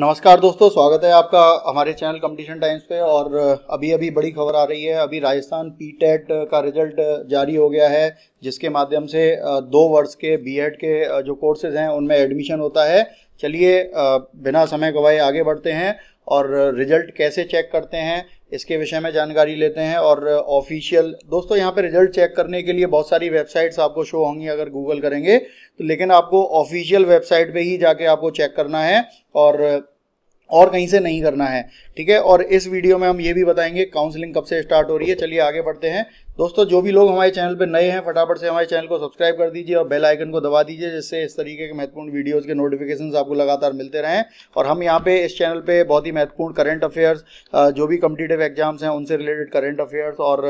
नमस्कार दोस्तों स्वागत है आपका हमारे चैनल कंपटीशन टाइम्स पे और अभी अभी बड़ी खबर आ रही है अभी राजस्थान पी टेट e का रिजल्ट जारी हो गया है जिसके माध्यम से दो वर्ष के बीएड के जो कोर्सेज हैं उनमें एडमिशन होता है चलिए बिना समय गवाए आगे बढ़ते हैं और रिजल्ट कैसे चेक करते हैं इसके विषय में जानकारी लेते हैं और ऑफिशियल दोस्तों यहाँ पे रिजल्ट चेक करने के लिए बहुत सारी वेबसाइट्स आपको शो होंगी अगर गूगल करेंगे तो लेकिन आपको ऑफिशियल वेबसाइट पे ही जाके आपको चेक करना है और और कहीं से नहीं करना है ठीक है और इस वीडियो में हम ये भी बताएंगे काउंसलिंग कब से स्टार्ट हो रही है चलिए आगे बढ़ते हैं दोस्तों जो भी लोग हमारे चैनल पर नए हैं फटाफट से हमारे चैनल को सब्सक्राइब कर दीजिए और बेल आइकन को दबा दीजिए जिससे इस तरीके के महत्वपूर्ण वीडियोस के नोटिफिकेशन आपको लगातार मिलते रहें और हम यहाँ पे इस चैनल पे बहुत ही महत्वपूर्ण करंट अफेयर्स जो भी कम्पिटेटिव एग्जाम्स हैं उनसे रिलेटेड करंट अफेयर्स और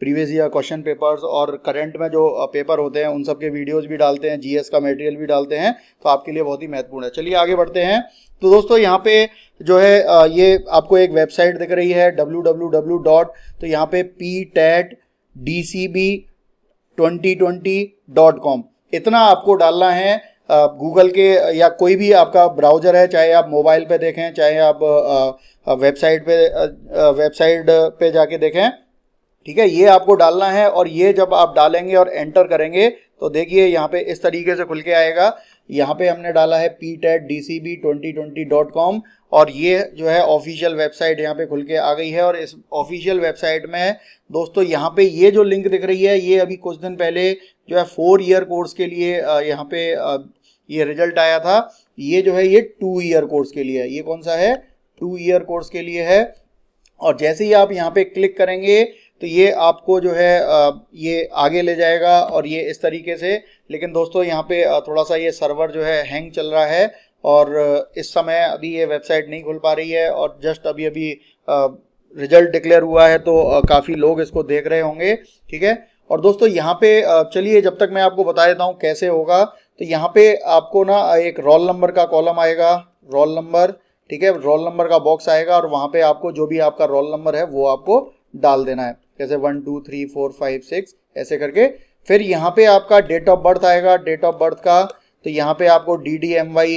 प्रीवियस ईयर क्वेश्चन पेपर्स और करंट में जो पेपर uh, होते हैं उन सब के वीडियोज भी डालते हैं जीएस का मटेरियल भी डालते हैं तो आपके लिए बहुत ही महत्वपूर्ण है चलिए आगे बढ़ते हैं तो दोस्तों यहाँ पे जो है uh, ये आपको एक वेबसाइट दिख रही है डब्ल्यू तो यहाँ पे P TET D C B twenty twenty dot com इतना आपको डालना है गूगल uh, के या कोई भी आपका ब्राउज़र है चाहे आप मोबाइल पे देखें चाहे आप वेबसाइट पे वेबसाइट पे जाके देखें ठीक है ये आपको डालना है और ये जब आप डालेंगे और एंटर करेंगे तो देखिए यहाँ पे इस तरीके से खुल के आएगा यहाँ पे हमने डाला है P TET D C B twenty twenty dot com और ये जो है ऑफिशियल वेबसाइट यहाँ पे खुल के आ गई है और इस ऑफिशियल वेबसाइट में दोस्तों यहाँ पे ये जो लिंक दिख रही है ये अभी कुछ दिन पहले जो है फोर ईयर कोर्स के लिए यहाँ पे ये रिजल्ट आया था ये जो है ये टू ईयर कोर्स के लिए है ये कौन सा है टू ईयर कोर्स के लिए है और जैसे ही आप यहाँ पे क्लिक करेंगे तो ये आपको जो है ये आगे ले जाएगा और ये इस तरीके से लेकिन दोस्तों यहाँ पे थोड़ा सा ये सर्वर जो है हैंग चल रहा है और इस समय अभी ये वेबसाइट नहीं खुल पा रही है और जस्ट अभी अभी रिजल्ट डिक्लेयर हुआ है तो काफ़ी लोग इसको देख रहे होंगे ठीक है और दोस्तों यहाँ पे चलिए जब तक मैं आपको बता देता हूँ कैसे होगा तो यहाँ पे आपको ना एक रोल नंबर का कॉलम आएगा रोल नंबर ठीक है रोल नंबर का बॉक्स आएगा और वहाँ पे आपको जो भी आपका रोल नंबर है वो आपको डाल देना है जैसे one two three four five six ऐसे करके फिर यहाँ पे आपका डेट ऑफ बर्थ आएगा डेट ऑफ बर्थ का तो यहाँ पे आपको डी डी एम वाई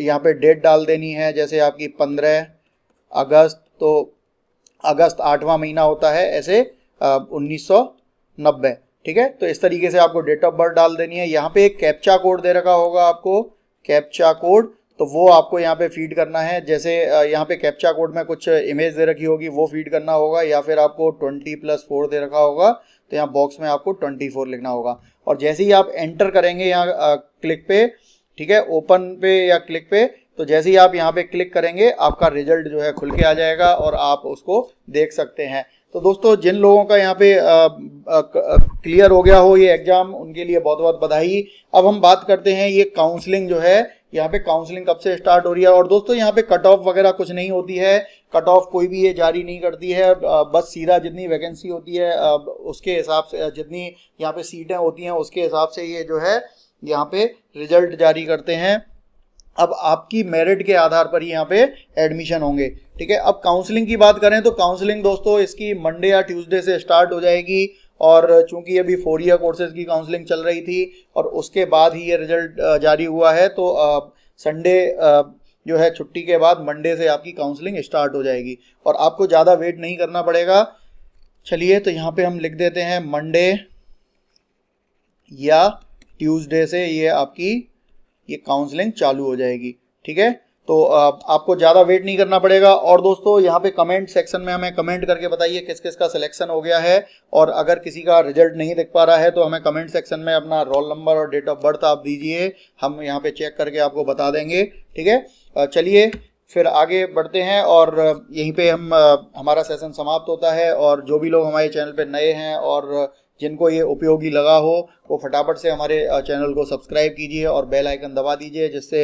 यहाँ पे डेट डाल देनी है जैसे आपकी पंद्रह अगस्त तो अगस्त आठवां महीना होता है ऐसे उन्नीस सौ नब्बे ठीक है तो इस तरीके से आपको डेट ऑफ बर्थ डाल देनी है यहाँ पे एक कैप्चा कोड दे रखा होगा आपको कैप्चा कोड तो वो आपको यहाँ पे फीड करना है जैसे यहाँ पे कैप्चा कोड में कुछ इमेज दे रखी होगी वो फीड करना होगा या फिर आपको 20 प्लस फोर दे रखा होगा तो यहाँ बॉक्स में आपको 24 लिखना होगा और जैसे ही आप एंटर करेंगे यहाँ क्लिक पे ठीक है ओपन पे या क्लिक पे तो जैसे ही आप यहाँ पे क्लिक करेंगे आपका रिजल्ट जो है खुल के आ जाएगा और आप उसको देख सकते हैं तो दोस्तों जिन लोगों का यहाँ पे आ, आ, क्लियर हो गया हो ये एग्जाम उनके लिए बहुत बहुत बधाई अब हम बात करते हैं ये काउंसलिंग जो है यहाँ पे काउंसलिंग कब से स्टार्ट हो रही है और दोस्तों यहाँ पे कट ऑफ वगैरह कुछ नहीं होती है कट ऑफ कोई भी ये जारी नहीं करती है बस सीधा जितनी वैकेंसी होती है उसके हिसाब से जितनी यहाँ पे सीटें होती हैं उसके हिसाब से ये जो है यहाँ पे रिजल्ट जारी करते हैं अब आपकी मेरिट के आधार पर ही यहाँ पे एडमिशन होंगे ठीक है अब काउंसलिंग की बात करें तो काउंसलिंग दोस्तों इसकी मंडे या ट्यूसडे से स्टार्ट हो जाएगी और चूंकि अभी फोर ईयर कोर्सेज की काउंसलिंग चल रही थी और उसके बाद ही ये रिजल्ट जारी हुआ है तो संडे जो है छुट्टी के बाद मंडे से आपकी काउंसलिंग स्टार्ट हो जाएगी और आपको ज़्यादा वेट नहीं करना पड़ेगा चलिए तो यहाँ पे हम लिख देते हैं मंडे या ट्यूसडे से ये आपकी ये काउंसलिंग चालू हो जाएगी ठीक है तो आपको ज़्यादा वेट नहीं करना पड़ेगा और दोस्तों यहाँ पे कमेंट सेक्शन में हमें कमेंट करके बताइए किस किस का सिलेक्शन हो गया है और अगर किसी का रिजल्ट नहीं दिख पा रहा है तो हमें कमेंट सेक्शन में अपना रोल नंबर और डेट ऑफ बर्थ आप दीजिए हम यहाँ पे चेक करके आपको बता देंगे ठीक है चलिए फिर आगे बढ़ते हैं और यहीं पर हम हमारा सेसन समाप्त होता है और जो भी लोग हमारे चैनल पर नए हैं और जिनको ये उपयोगी लगा हो वो फटाफट से हमारे चैनल को सब्सक्राइब कीजिए और बेल आइकन दबा दीजिए जिससे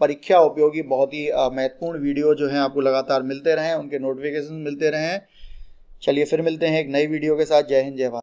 परीक्षा उपयोगी बहुत ही महत्वपूर्ण वीडियो जो है आपको लगातार मिलते रहें उनके नोटिफिकेशन मिलते रहें चलिए फिर मिलते हैं एक नई वीडियो के साथ जय हिंद जय भारत